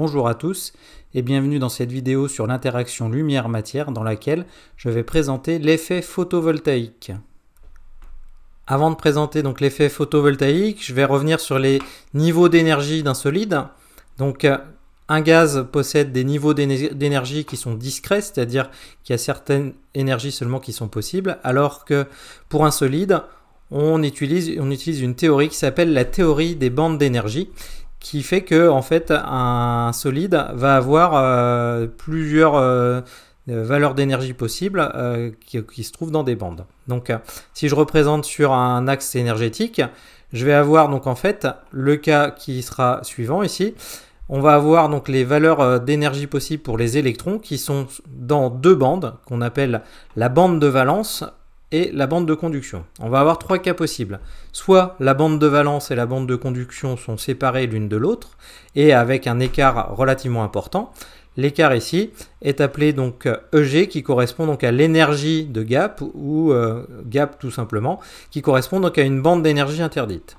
Bonjour à tous et bienvenue dans cette vidéo sur l'interaction lumière-matière dans laquelle je vais présenter l'effet photovoltaïque. Avant de présenter donc l'effet photovoltaïque, je vais revenir sur les niveaux d'énergie d'un solide. Donc euh, un gaz possède des niveaux d'énergie qui sont discrets, c'est-à-dire qu'il y a certaines énergies seulement qui sont possibles, alors que pour un solide, on utilise, on utilise une théorie qui s'appelle la théorie des bandes d'énergie qui fait que en fait un solide va avoir euh, plusieurs euh, euh, valeurs d'énergie possibles qui, qui, se trouvent dans des bandes. Donc si je représente sur un axe énergétique, je vais avoir donc en fait le cas qui sera suivant ici. On va avoir donc les valeurs d'énergie possibles pour les électrons qui sont dans deux bandes qu'on appelle la bande de valence et la bande de conduction. On va avoir trois cas possibles. Soit la bande de valence et la bande de conduction sont séparées l'une de l'autre et avec un écart relativement important. L'écart ici est appelé donc EG euh, e qui correspond donc à l'énergie de gap ou euh, gap tout simplement qui correspond donc à une bande d'énergie interdite.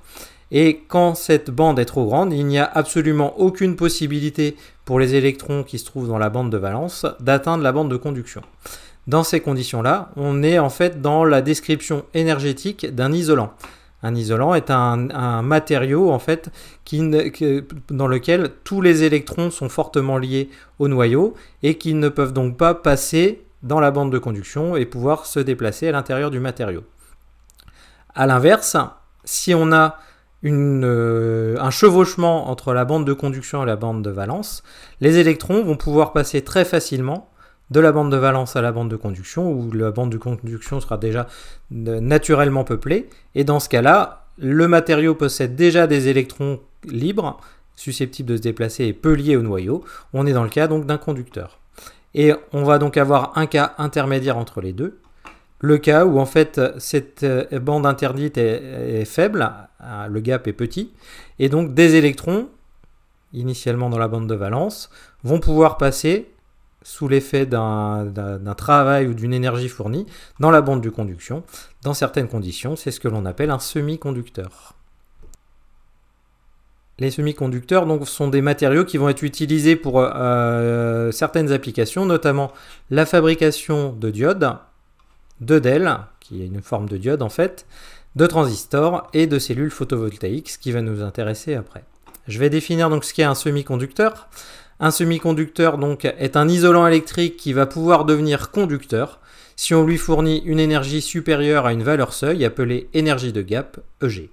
Et quand cette bande est trop grande, il n'y a absolument aucune possibilité pour les électrons qui se trouvent dans la bande de valence d'atteindre la bande de conduction. Dans ces conditions-là, on est en fait dans la description énergétique d'un isolant. Un isolant est un, matériau en fait dans lequel tous les électrons sont fortement liés au noyau et qui ne peuvent donc pas passer dans la bande de conduction et pouvoir se déplacer à l'intérieur du matériau. A l'inverse, si on a euh, un chevauchement entre la bande de conduction et la bande de valence, les électrons vont pouvoir passer très facilement de la bande de valence à la bande de conduction, où la bande de conduction sera déjà euh, naturellement peuplée. Et dans ce cas-là, le matériau possède déjà des électrons libres, susceptibles de se déplacer et peu liés au noyau. On est dans le cas donc d'un conducteur. Et on va donc avoir un cas intermédiaire entre les deux. Le cas où en fait cette euh, bande interdite est, est faible, le gap est petit, et donc des électrons, initialement dans la bande de valence, vont pouvoir passer sous l'effet d'un travail ou d'une énergie fournie dans la bande de conduction. Dans certaines conditions, c'est ce que l'on appelle un semi-conducteur. Les semi-conducteurs donc, sont des matériaux qui vont être utilisés pour euh, euh, certaines applications, notamment la fabrication de diodes, de DEL, qui est une forme de diode en fait, de transistors et de cellules photovoltaïques, ce qui va nous intéresser après. Je vais définir donc ce qu'est un semi-conducteur. Un semi-conducteur donc est un isolant électrique qui va pouvoir devenir conducteur si on lui fournit une énergie supérieure à une valeur seuil appelée énergie de gap, EG.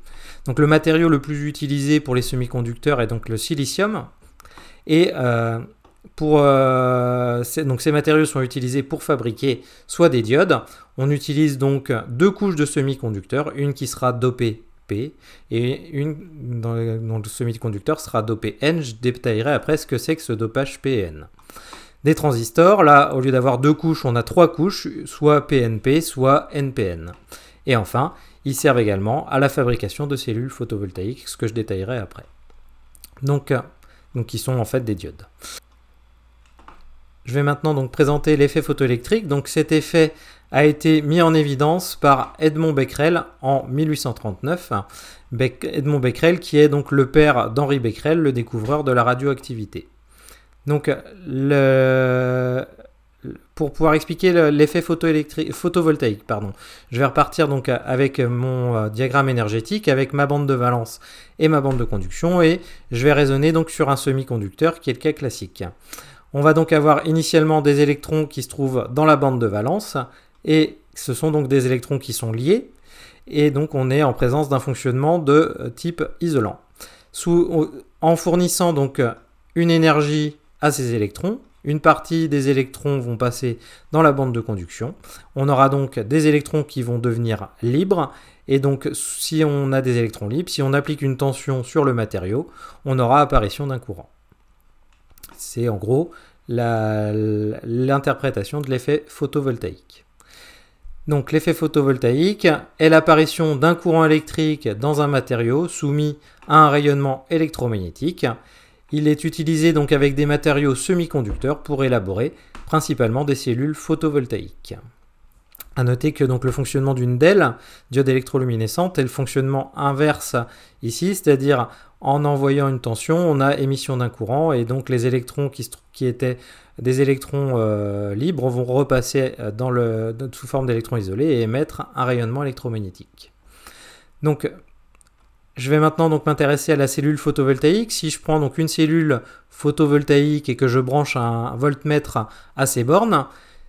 Donc le matériau le plus utilisé pour les semi-conducteurs est donc le silicium. Et euh, pour, euh, donc ces matériaux sont utilisés pour fabriquer soit des diodes, on utilise donc deux couches de semi-conducteurs, une qui sera dopée et une dans le, semi-conducteur sera dopé N. Je détaillerai après ce que c'est que ce dopage PN. Des transistors, là, au lieu d'avoir deux couches, on a trois couches, soit PNP, soit NPN. Et enfin, ils servent également à la fabrication de cellules photovoltaïques, ce que je détaillerai après. Donc, euh, donc ils sont en fait des diodes. Je vais maintenant donc présenter l'effet photoélectrique. Donc cet effet a été mis en évidence par Edmond Becquerel en 1839. Edmond Becquerel qui est donc le père d'Henri Becquerel, le découvreur de la radioactivité. Donc euh, le... pour pouvoir expliquer l'effet photovoltaïque, pardon, je vais repartir donc euh, avec mon euh, diagramme énergétique, avec ma bande de valence et ma bande de conduction, et je vais raisonner donc sur un semi-conducteur qui est le cas classique. On va donc avoir initialement des électrons qui se trouvent dans la bande de valence, et ce sont donc des électrons qui sont liés, et donc on est en présence d'un fonctionnement de euh, type isolant. en fournissant donc euh, une énergie à ces électrons, une partie des électrons vont passer dans la bande de conduction. On aura donc des électrons qui vont devenir libres. Et donc si on a des électrons libres, si on applique une tension sur le matériau, on aura apparition d'un courant. C'est en gros l'interprétation de l'effet photovoltaïque. Donc l'effet photovoltaïque est l'apparition d'un courant électrique dans un matériau soumis à un rayonnement électromagnétique. Il est utilisé donc avec des matériaux semi-conducteurs pour élaborer principalement des cellules photovoltaïques. À noter que donc le fonctionnement d'une DEL, diode électroluminescente, est le fonctionnement inverse ici, c'est-à-dire en envoyant une tension, on a émission d'un courant et donc les électrons qui, étaient des électrons euh, libres vont repasser euh, dans le, sous forme d'électrons isolés et émettre un rayonnement électromagnétique. Donc, je vais maintenant donc m'intéresser à la cellule photovoltaïque. Si je prends donc une cellule photovoltaïque et que je branche un voltmètre à ses bornes,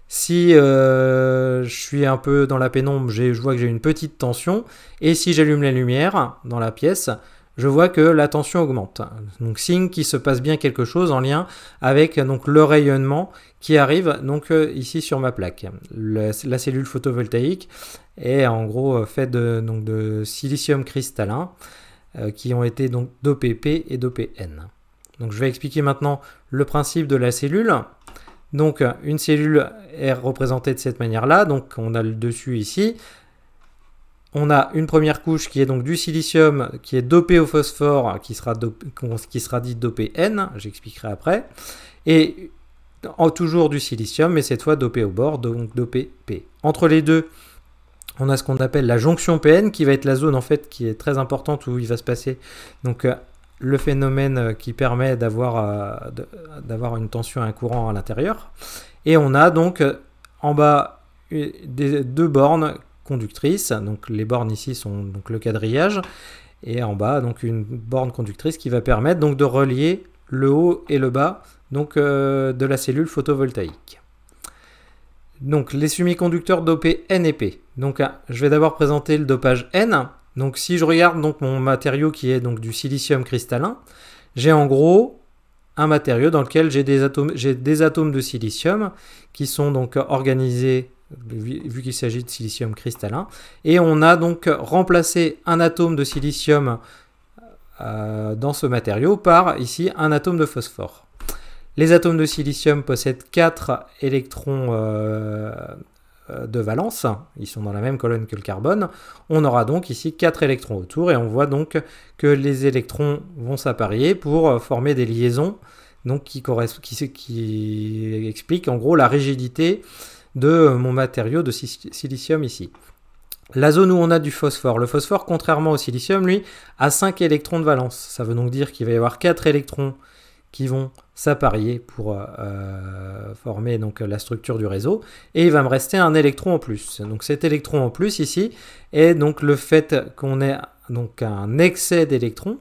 si euh, je suis un peu dans la pénombre, je vois que j'ai une petite tension. Et si j'allume la lumière dans la pièce, je vois que la tension augmente. Donc signe qu'il se passe bien quelque chose en lien avec donc le rayonnement qui arrive donc euh, ici sur ma plaque. la cellule photovoltaïque est en gros euh, faite de, donc de silicium cristallin euh, qui ont été donc d'OPP et d'OPN. Donc je vais expliquer maintenant le principe de la cellule. Donc une cellule est représentée de cette manière-là, donc on a le dessus ici, on a une première couche qui est donc du silicium qui est dopé au phosphore, qui sera, qui sera dit dopé N, j'expliquerai après, et en, toujours du silicium, mais cette fois dopé au bord, donc dopé P. Entre les deux, on a ce qu'on appelle la jonction PN, qui va être la zone en fait qui est très importante où il va se passer donc euh, le phénomène euh, qui permet euh, d'avoir une tension un courant à l'intérieur. Et on a donc en bas des deux bornes conductrice. Donc les bornes ici sont donc le quadrillage et en bas donc une borne conductrice qui va permettre donc de relier le haut et le bas donc euh, de la cellule photovoltaïque. Donc les semi-conducteurs dopés N et P. Donc hein, je vais d'abord présenter le dopage N. Donc si je regarde donc mon matériau qui est donc du silicium cristallin, j'ai en gros un matériau dans lequel j'ai des atomes, j'ai des atomes de silicium qui sont donc organisés vu qu'il s'agit de silicium cristallin. Et on a donc remplacé un atome de silicium euh, dans ce matériau par ici un atome de phosphore. Les atomes de silicium possèdent 4 électrons euh, euh, de valence, ils sont dans la même colonne que le carbone. On aura donc ici 4 électrons autour et on voit donc que les électrons vont s'apparier pour former des liaisons donc qui, qui, qui expliquent en gros la rigidité de mon matériau de silicium ici. La zone où on a du phosphore. Le phosphore, contrairement au silicium, lui, a 5 électrons de valence. Ça veut donc dire qu'il va y avoir 4 électrons qui vont s'apparier pour euh, euh, former donc la structure du réseau et il va me rester un électron en plus. Donc cet électron en plus ici est donc le fait qu'on ait donc un excès d'électrons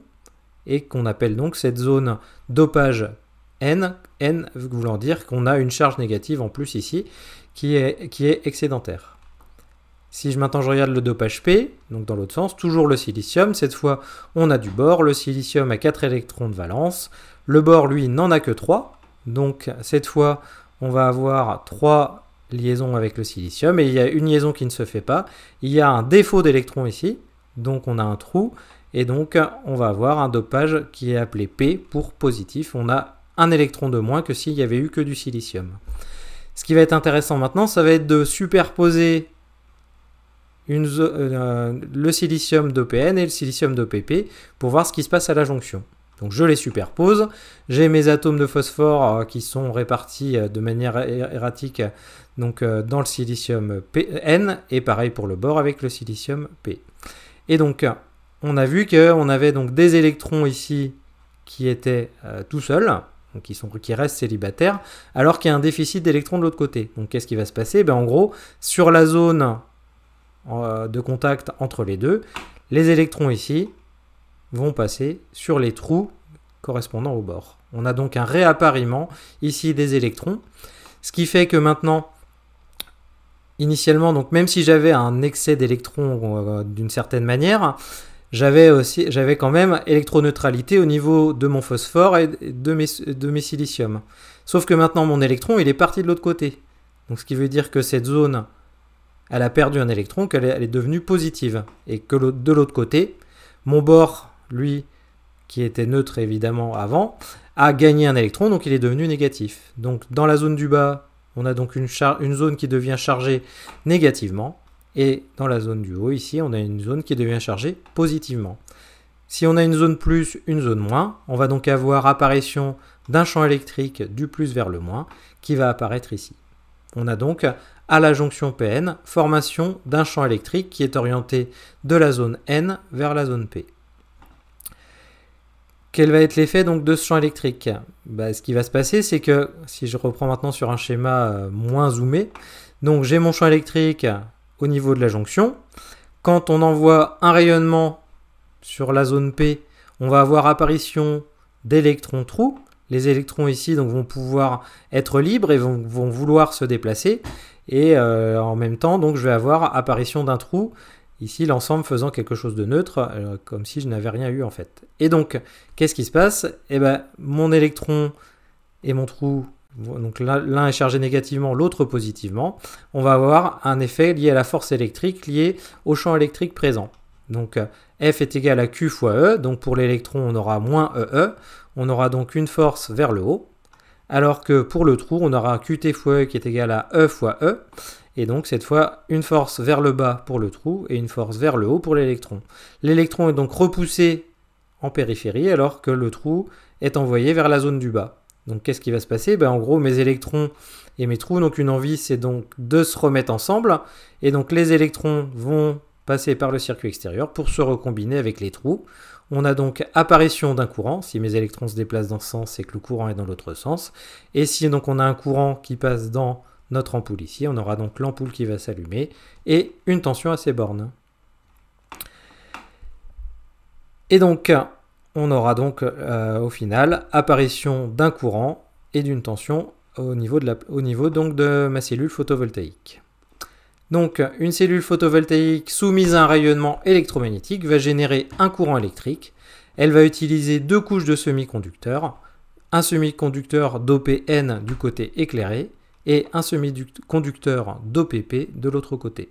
et qu'on appelle donc cette zone dopage N, N voulant dire qu'on a une charge négative en plus ici qui est, excédentaire. Si je, maintenant je regarde le dopage P, donc dans l'autre sens, toujours le silicium, cette fois on a du bord, le silicium a 4 électrons de valence, le bord lui n'en a que 3, donc cette fois on va avoir 3 liaisons avec le silicium, et il y a une liaison qui ne se fait pas, il y a un défaut d'électrons ici, donc on a un trou, et donc on va avoir un dopage qui est appelé P pour positif, on a un électron de moins que s'il y avait eu que du silicium. Ce qui va être intéressant maintenant, ça va être de superposer euh, le silicium d'OPN et le silicium d'OPP pour voir ce qui se passe à la jonction. Donc je les superpose, j'ai mes atomes de phosphore euh, qui sont répartis euh, de manière erratique donc, dans le silicium N et pareil pour le bord avec le silicium P. Et donc on a vu qu'on avait donc des électrons ici qui étaient tout seuls donc qui, sont, qui restent célibataires, alors qu'il y a un déficit d'électrons de l'autre côté. Donc qu'est-ce qui va se passer ben, En gros, sur la zone euh, de contact entre les deux, les électrons ici vont passer sur les trous correspondant au bord. On a donc un réappariement ici des électrons, ce qui fait que maintenant, initialement, donc même si j'avais un excès d'électrons euh, d'une certaine manière, j'avais aussi, j'avais quand même électroneutralité au niveau de mon phosphore et de mes, de siliciums. Sauf que maintenant mon électron, il est parti de l'autre côté. Donc ce qui veut dire que cette zone, elle a perdu un électron, qu'elle est, devenue positive. Et que de l'autre côté, mon bord, lui, qui était neutre évidemment avant, a gagné un électron, donc il est devenu négatif. Donc dans la zone du bas, on a donc une, une zone qui devient chargée négativement. Et dans la zone du haut, ici, on a une zone qui devient chargée positivement. Si on a une zone plus, une zone moins, on va donc avoir apparition d'un champ électrique du plus vers le moins qui va apparaître ici. On a donc à la jonction PN formation d'un champ électrique qui est orienté de la zone N vers la zone P. Quel va être l'effet donc de ce champ électrique bah, Ce qui va se passer, c'est que si je reprends maintenant sur un schéma euh, moins zoomé, donc j'ai mon champ électrique niveau de la jonction. Quand on envoie un rayonnement sur la zone P, on va avoir apparition d'électrons trous. Les électrons ici donc, vont pouvoir être libres et vont, vouloir se déplacer. Et euh, en même temps, donc, je vais avoir apparition d'un trou. Ici, l'ensemble faisant quelque chose de neutre, euh, comme si je n'avais rien eu en fait. Et donc, qu'est-ce qui se passe Eh ben, mon électron et mon trou donc l'un est chargé négativement, l'autre positivement, on va avoir un effet lié à la force électrique lié au champ électrique présent. Donc euh, F est égal à Q fois E, donc pour l'électron on aura moins EE, e. on aura donc une force vers le haut, alors que pour le trou on aura QT fois E qui est égal à E fois E, et donc cette fois une force vers le bas pour le trou et une force vers le haut pour l'électron. L'électron est donc repoussé en périphérie alors que le trou est envoyé vers la zone du bas. Donc qu'est-ce qui va se passer ben, En gros, mes électrons et mes trous n'ont qu'une envie, c'est donc de se remettre ensemble. Et donc les électrons vont passer par le circuit extérieur pour se recombiner avec les trous. On a donc apparition d'un courant. Si mes électrons se déplacent dans ce sens, c'est que le courant est dans l'autre sens. Et si donc on a un courant qui passe dans notre ampoule ici, on aura donc l'ampoule qui va s'allumer et une tension à ses bornes. Et donc, on aura donc euh, au final apparition d'un courant et d'une tension au niveau, de la, au niveau donc de ma cellule photovoltaïque. Donc une cellule photovoltaïque soumise à un rayonnement électromagnétique va générer un courant électrique. Elle va utiliser deux couches de semi-conducteurs, un semi-conducteur d'OPN du côté éclairé et un semi-conducteur d'OPP de l'autre côté.